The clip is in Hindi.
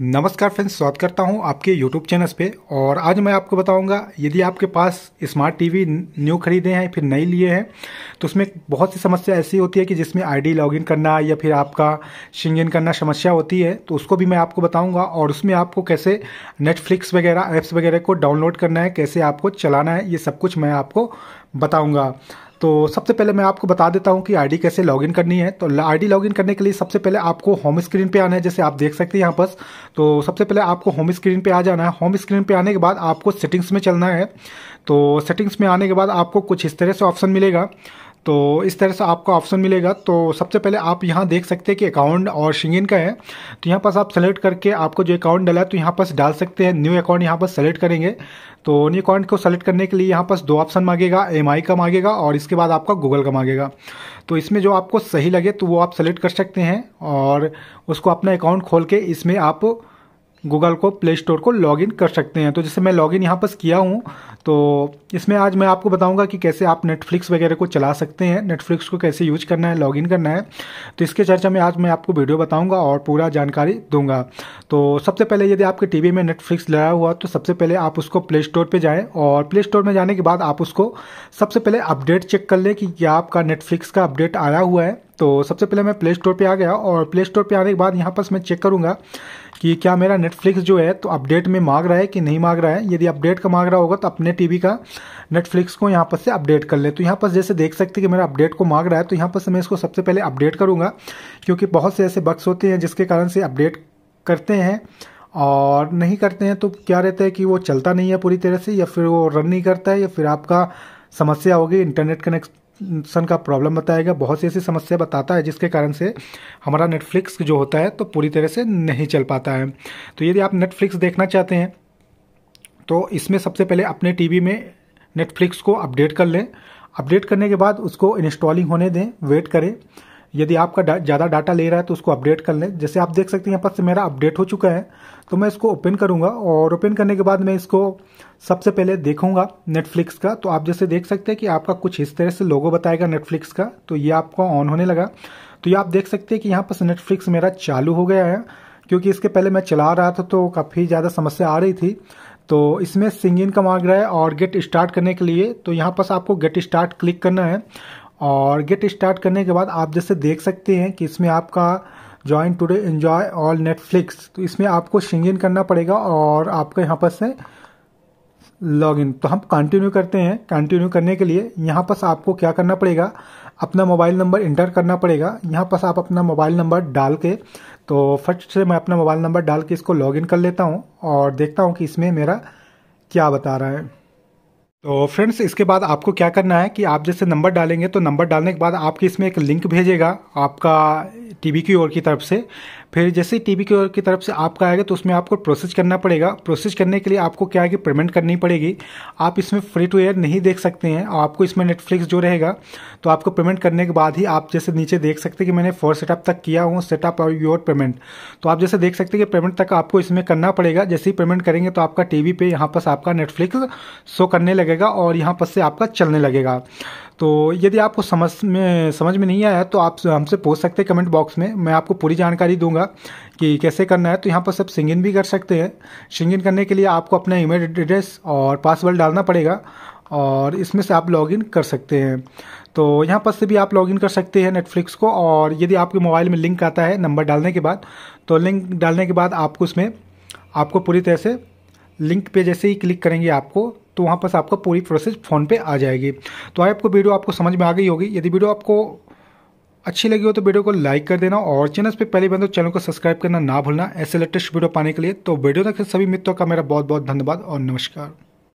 नमस्कार फ्रेंड्स स्वागत करता हूं आपके यूट्यूब चैनल पे और आज मैं आपको बताऊंगा यदि आपके पास स्मार्ट टीवी न्यू खरीदे हैं फिर नई लिए हैं तो उसमें बहुत सी समस्या ऐसी होती है कि जिसमें आईडी लॉगिन करना या फिर आपका शिंग इन करना समस्या होती है तो उसको भी मैं आपको बताऊंगा और उसमें आपको कैसे नेटफ्लिक्स वगैरह ऐप्स वगैरह को डाउनलोड करना है कैसे आपको चलाना है ये सब कुछ मैं आपको बताऊँगा तो सबसे पहले मैं आपको बता देता हूँ कि आईडी कैसे लॉगिन करनी है तो आईडी लॉगिन करने के लिए सबसे पहले आपको होम स्क्रीन पे आना है जैसे आप देख सकते हैं यहाँ पर तो सबसे पहले आपको होम स्क्रीन पे आ जाना है होम स्क्रीन पे आने के बाद आपको सेटिंग्स में चलना है तो सेटिंग्स में आने के बाद आपको कुछ इस तरह से ऑप्शन मिलेगा तो इस तरह से आपको ऑप्शन मिलेगा तो सबसे पहले आप यहाँ देख सकते हैं कि अकाउंट और शिंगिन का है तो यहाँ पास आप सेलेक्ट करके आपको जो अकाउंट डला है तो यहाँ पास डाल सकते हैं न्यू अकाउंट यहाँ पर सेलेक्ट करेंगे तो न्यू अकाउंट को सेलेक्ट करने के लिए यहाँ पास दो ऑप्शन मांगेगा एम का मांगेगा और इसके बाद आपका गूगल का मांगेगा तो इसमें जो आपको सही लगे तो वो आप सेलेक्ट कर सकते हैं और उसको अपना अकाउंट खोल के इसमें आप गूगल को प्ले स्टोर को इन कर सकते हैं तो जैसे मैं लॉगिन यहाँ पर किया हूँ तो इसमें आज मैं आपको बताऊँगा कि कैसे आप नेटफ्लिक्स वगैरह को चला सकते हैं नेटफ्लिक्स को कैसे यूज करना है लॉगिन करना है तो इसके चर्चा में आज मैं आपको वीडियो बताऊँगा और पूरा जानकारी दूंगा तो सबसे पहले यदि आपके टी में नेटफ्लिक्स लगा हुआ तो सबसे पहले आप उसको प्ले स्टोर पर जाएँ और प्ले स्टोर में जाने के बाद आप उसको सबसे पहले अपडेट चेक कर लें कि क्या आपका नेटफ्लिक्स का अपडेट आया हुआ है तो सबसे पहले मैं प्ले स्टोर पर आ गया और प्ले स्टोर पर आने के बाद यहाँ पर मैं चेक करूँगा कि क्या मेरा नेटफ्लिक्स जो है तो अपडेट में मांग रहा है कि नहीं मांग रहा है यदि अपडेट का मांग रहा होगा तो अपने टीवी का नेटफ्लिक्स को यहाँ पर से अपडेट कर ले तो यहाँ पर जैसे देख सकते हैं कि मेरा अपडेट को मांग रहा है तो यहाँ पर से मैं इसको सबसे पहले अपडेट करूँगा क्योंकि बहुत से ऐसे बक्स होते हैं जिसके कारण से अपडेट करते हैं और नहीं करते हैं तो क्या रहता है कि वो चलता नहीं है पूरी तरह से या फिर वो रन नहीं करता है या फिर आपका समस्या होगी इंटरनेट कनेक्ट सन का प्रॉब्लम बताएगा बहुत सी ऐसी समस्या बताता है जिसके कारण से हमारा नेटफ्लिक्स जो होता है तो पूरी तरह से नहीं चल पाता है तो यदि आप नेटफ्लिक्स देखना चाहते हैं तो इसमें सबसे पहले अपने टीवी में नेटफ्लिक्स को अपडेट कर लें अपडेट करने के बाद उसको इंस्टॉलिंग होने दें वेट करें यदि आपका डा, ज़्यादा डाटा ले रहा है तो उसको अपडेट कर लें जैसे आप देख सकते हैं यहाँ पर से मेरा अपडेट हो चुका है तो मैं इसको ओपन करूँगा और ओपन करने के बाद मैं इसको सबसे पहले देखूँगा नेटफ्लिक्स का तो आप जैसे देख सकते हैं कि आपका कुछ इस तरह से लोगो बताएगा नेटफ्लिक्स का तो ये आपका ऑन होने लगा तो ये आप देख सकते हैं कि यहाँ पर नेटफ्लिक्स मेरा चालू हो गया है क्योंकि इसके पहले मैं चला रहा था तो काफ़ी ज़्यादा समस्या आ रही थी तो इसमें सिंग इन का मांग रहा है और गेट स्टार्ट करने के लिए तो यहाँ पर आपको गेट स्टार्ट क्लिक करना है और गेट स्टार्ट करने के बाद आप जैसे देख सकते हैं कि इसमें आपका join today enjoy all Netflix तो इसमें आपको शिंग इन करना पड़ेगा और आपका यहाँ पर से लॉग इन तो हम कंटिन्यू करते हैं कंटिन्यू करने के लिए यहाँ पर आपको क्या करना पड़ेगा अपना मोबाइल नंबर इंटर करना पड़ेगा यहाँ पर आप अपना मोबाइल नंबर डाल के तो फर्स्ट से मैं अपना मोबाइल नंबर डाल के इसको लॉगिन कर लेता हूँ और देखता हूँ कि इसमें मेरा क्या बता रहा है तो फ्रेंड्स इसके बाद आपको क्या करना है कि आप जैसे नंबर डालेंगे तो नंबर डालने के बाद आपके इसमें एक लिंक भेजेगा आपका टी वी की ओर की तरफ से फिर जैसे ही टी वी की ओर की तरफ से आपका आएगा तो उसमें आपको प्रोसेस करना पड़ेगा प्रोसेस करने के लिए आपको क्या है कि पेमेंट करनी पड़ेगी आप इसमें फ्री टू एयर नहीं देख सकते हैं आपको इसमें नेटफ्लिक्स जो रहेगा तो आपको पेमेंट करने के बाद ही आप जैसे नीचे देख सकते हैं कि मैंने फोर सेटअप तक किया हूँ सेटअप और योर पेमेंट तो आप जैसे देख सकते हैं कि पेमेंट तक आपको इसमें करना पड़ेगा जैसे ही पेमेंट करेंगे तो आपका टी वी पे यहाँ पर आपका नेटफ्लिक्स शो करने लगेगा लगेगा और यहाँ पर से आपका चलने लगेगा तो यदि आपको समझ में समझ में नहीं आया तो आप हमसे पूछ सकते हैं कमेंट बॉक्स में मैं आपको पूरी जानकारी दूंगा कि कैसे करना है तो यहाँ पर सब इन भी कर सकते हैं सिंग इन करने के लिए आपको अपना ईमेल एड्रेस और पासवर्ड डालना पड़ेगा और इसमें से आप लॉगिन कर सकते हैं तो यहाँ पर से भी आप लॉगिन कर सकते हैं नेटफ्लिक्स को और यदि आपके मोबाइल में लिंक आता है नंबर डालने के बाद तो लिंक डालने के बाद आपको उसमें आपको पूरी तरह से लिंक पे जैसे ही क्लिक करेंगे आपको तो वहाँ पर आपका पूरी प्रोसेस फ़ोन पे आ जाएगी तो आई आपको वीडियो आपको समझ में आ गई होगी यदि वीडियो आपको अच्छी लगी हो तो वीडियो को लाइक कर देना और चैनल पे पहले बंद तो चैनल को सब्सक्राइब करना ना भूलना ऐसे लेटेस्ट वीडियो पाने के लिए तो वीडियो तक सभी मित्रों का मेरा बहुत बहुत धन्यवाद और नमस्कार